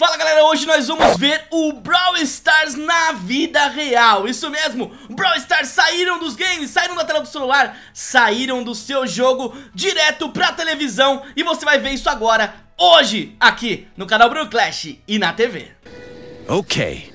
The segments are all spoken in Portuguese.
Fala galera, hoje nós vamos ver o Brawl Stars na vida real Isso mesmo, Brawl Stars saíram dos games, saíram da tela do celular Saíram do seu jogo direto pra televisão E você vai ver isso agora, hoje, aqui no canal Brawl Clash e na TV Ok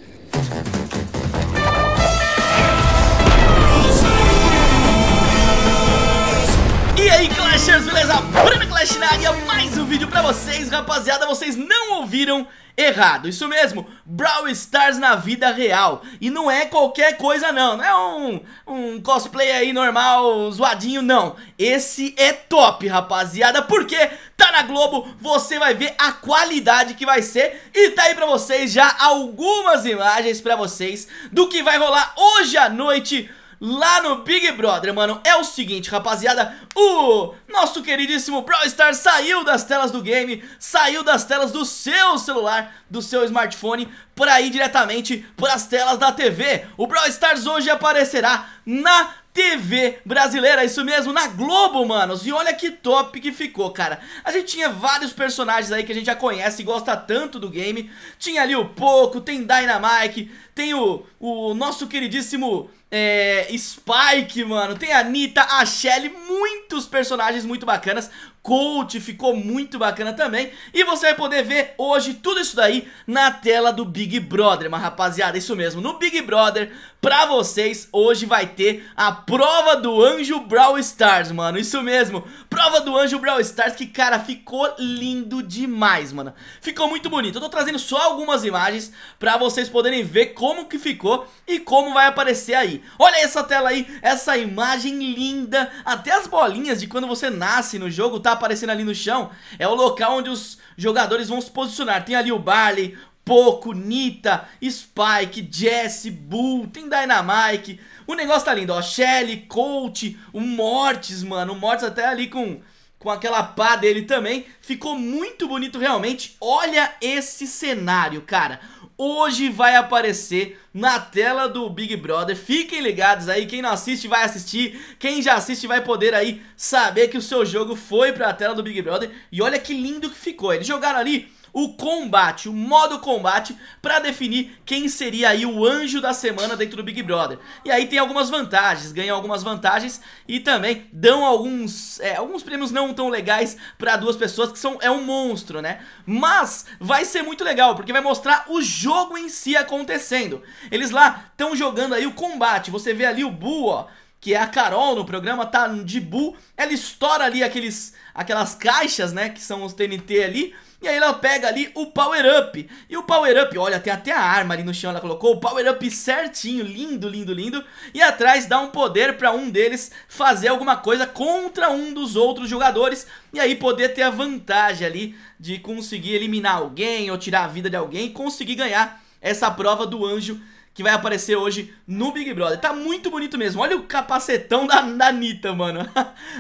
E aí, Clashers, beleza? Bruno Clash na área, mais um vídeo pra vocês, rapaziada, vocês não ouviram errado, isso mesmo, Brawl Stars na vida real, e não é qualquer coisa não, não é um, um cosplay aí normal, zoadinho, não, esse é top, rapaziada, porque tá na Globo, você vai ver a qualidade que vai ser, e tá aí pra vocês já algumas imagens pra vocês do que vai rolar hoje à noite, lá no Big Brother, mano. É o seguinte, rapaziada, o nosso queridíssimo Pro Star saiu das telas do game, saiu das telas do seu celular, do seu smartphone, para ir diretamente para as telas da TV. O Pro Stars hoje aparecerá na TV brasileira, isso mesmo, na Globo, manos. E olha que top que ficou, cara. A gente tinha vários personagens aí que a gente já conhece e gosta tanto do game. Tinha ali o Poco, tem Dynamite, tem o, o nosso queridíssimo é, Spike, mano, tem a Anitta, a Shelly, muitos personagens muito bacanas coach, ficou muito bacana também. E você vai poder ver hoje tudo isso daí na tela do Big Brother, mas rapaziada, isso mesmo, no Big Brother, pra vocês, hoje vai ter a prova do Anjo Brawl Stars, mano, isso mesmo, prova do Anjo Brawl Stars, que cara, ficou lindo demais, mano, ficou muito bonito, eu tô trazendo só algumas imagens pra vocês poderem ver como que ficou e como vai aparecer aí. Olha essa tela aí, essa imagem linda, até as bolinhas de quando você nasce no jogo, tá aparecendo ali no chão é o local onde os jogadores vão se posicionar. Tem ali o Barley, Poco, Nita, Spike, Jesse, Bull, tem Dynamite. O negócio tá lindo, ó. Shelly, Colt, o Mortis, mano. O Mortis até ali com, com aquela pá dele também. Ficou muito bonito realmente. Olha esse cenário, cara hoje vai aparecer na tela do Big Brother. Fiquem ligados aí, quem não assiste vai assistir, quem já assiste vai poder aí saber que o seu jogo foi pra tela do Big Brother. E olha que lindo que ficou, eles jogaram ali o combate, o modo combate, para definir quem seria aí o anjo da semana dentro do Big Brother. E aí tem algumas vantagens, ganham algumas vantagens e também dão alguns, é, alguns prêmios não tão legais para duas pessoas que são é um monstro, né? Mas vai ser muito legal, porque vai mostrar o jogo em si acontecendo. Eles lá estão jogando aí o combate, você vê ali o Boo, ó, que é a Carol no programa, tá de Bull, ela estoura ali aqueles, aquelas caixas, né, que são os TNT ali, e aí ela pega ali o Power Up, e o Power Up, olha, tem até a arma ali no chão, ela colocou o Power Up certinho, lindo, lindo, lindo, e atrás dá um poder pra um deles fazer alguma coisa contra um dos outros jogadores, e aí poder ter a vantagem ali de conseguir eliminar alguém ou tirar a vida de alguém e conseguir ganhar essa prova do anjo que vai aparecer hoje no Big Brother. Tá muito bonito mesmo. Olha o capacetão da, da Anitta, mano.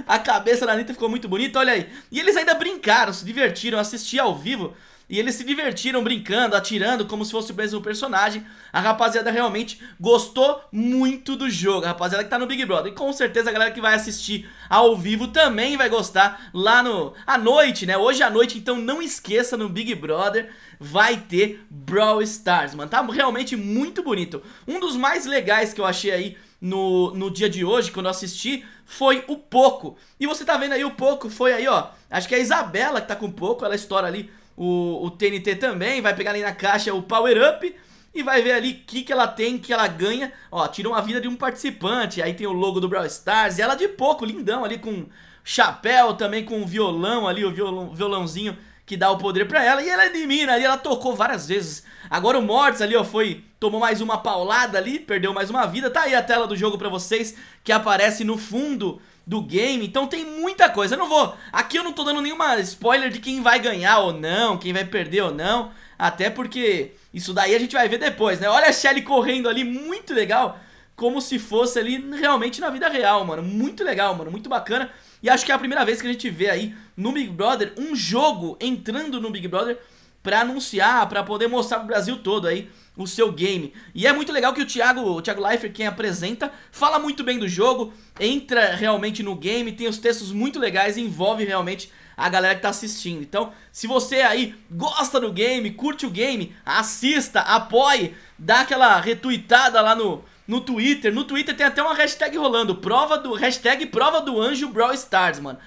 a cabeça da Anitta ficou muito bonita, olha aí. E eles ainda brincaram, se divertiram, assistiram ao vivo. E eles se divertiram brincando, atirando, como se fosse o mesmo personagem. A rapaziada realmente gostou muito do jogo. A rapaziada que tá no Big Brother. E com certeza a galera que vai assistir ao vivo também vai gostar lá no à noite, né? Hoje à noite, então não esqueça no Big Brother vai ter Brawl Stars, mano. Tá realmente muito bonito. Um dos mais legais que eu achei aí no, no dia de hoje, quando eu assisti, foi o Poco. E você tá vendo aí o Poco, foi aí, ó. Acho que é a Isabela que tá com o Poco, ela estoura ali o, o TNT também, vai pegar ali na caixa o Power Up e vai ver ali o que, que ela tem, que ela ganha. Ó, tira uma vida de um participante, aí tem o logo do Brawl Stars, e ela de pouco, lindão ali com chapéu, também com violão ali, o violão, violãozinho que dá o poder pra ela, e ela elimina ali, ela tocou várias vezes. Agora o Mortis ali, ó, foi, tomou mais uma paulada ali, perdeu mais uma vida, tá aí a tela do jogo pra vocês, que aparece no fundo do game, então tem muita coisa. Eu não vou. Aqui eu não tô dando nenhuma spoiler de quem vai ganhar ou não, quem vai perder ou não. Até porque isso daí a gente vai ver depois, né? Olha a Shelly correndo ali, muito legal. Como se fosse ali realmente na vida real, mano. Muito legal, mano. Muito bacana. E acho que é a primeira vez que a gente vê aí no Big Brother um jogo entrando no Big Brother para anunciar, para poder mostrar pro Brasil todo aí o seu game. E é muito legal que o Thiago, o Thiago Leifert, quem apresenta, fala muito bem do jogo, entra realmente no game, tem os textos muito legais, envolve realmente a galera que tá assistindo. Então, se você aí gosta do game, curte o game, assista, apoie, dá aquela retuitada lá no no Twitter. No Twitter tem até uma hashtag rolando. Prova do. Hashtag prova do anjo Brawl Stars, mano.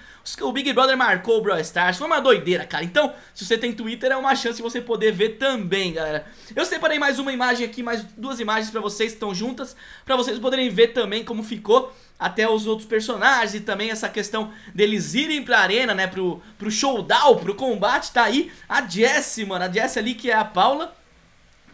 O Big Brother marcou o Brawl Stars. Foi uma doideira, cara. Então, se você tem Twitter, é uma chance de você poder ver também, galera. Eu separei mais uma imagem aqui, mais duas imagens pra vocês que estão juntas. Pra vocês poderem ver também como ficou até os outros personagens e também essa questão deles irem pra arena, né, pro, pro showdown, pro combate, tá aí a Jessie, mano, a Jessie ali que é a Paula,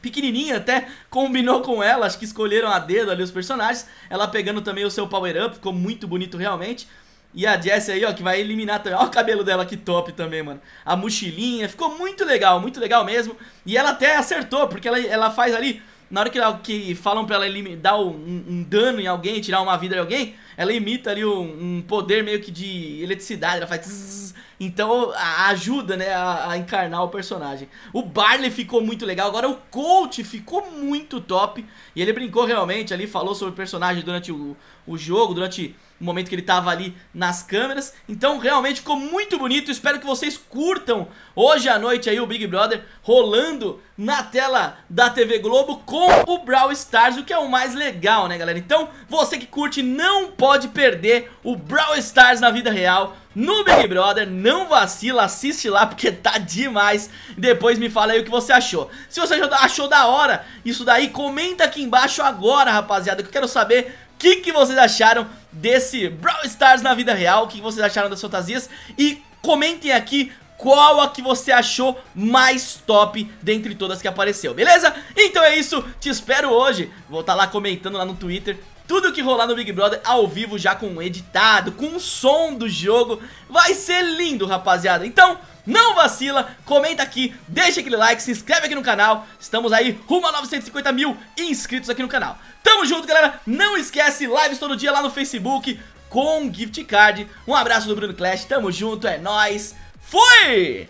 pequenininha até, combinou com ela, acho que escolheram a dedo ali os personagens. Ela pegando também o seu power-up, ficou muito bonito realmente. E a Jessie aí, ó, que vai eliminar também. Ó o cabelo dela, que top também, mano. A mochilinha, ficou muito legal, muito legal mesmo. E ela até acertou, porque ela, ela faz ali... Na hora que, ela, que falam pra ela dar um, um, dano em alguém, tirar uma vida de alguém, ela imita ali um, um poder meio que de eletricidade. Ela faz... Então ajuda, né, a, a, encarnar o personagem. O Barley ficou muito legal, agora o Colt ficou muito top. E ele brincou realmente ali, falou sobre o personagem durante o, o jogo, durante o momento que ele estava ali nas câmeras. Então realmente ficou muito bonito, espero que vocês curtam hoje à noite aí o Big Brother rolando na tela da TV Globo com o Brawl Stars, o que é o mais legal, né galera? Então você que curte não pode perder o Brawl Stars na vida real no Big Brother. Não vacila, assiste lá porque tá demais. Depois me fala aí o que você achou. Se você achou da hora isso daí, comenta aqui embaixo agora, rapaziada, que eu quero saber o que, que vocês acharam desse Brawl Stars na vida real, o que vocês acharam das fantasias e comentem aqui qual a que você achou mais top dentre todas que apareceu, beleza? Então é isso, te espero hoje, vou estar tá lá comentando lá no Twitter tudo que rolar no Big Brother ao vivo já com editado, com o som do jogo, vai ser lindo, rapaziada. Então, não vacila, comenta aqui, deixa aquele like, se inscreve aqui no canal. Estamos aí rumo a 950 mil inscritos aqui no canal. Tamo junto, galera. Não esquece, lives todo dia lá no Facebook com gift card. Um abraço do Bruno Clash, tamo junto, é nóis. Fui!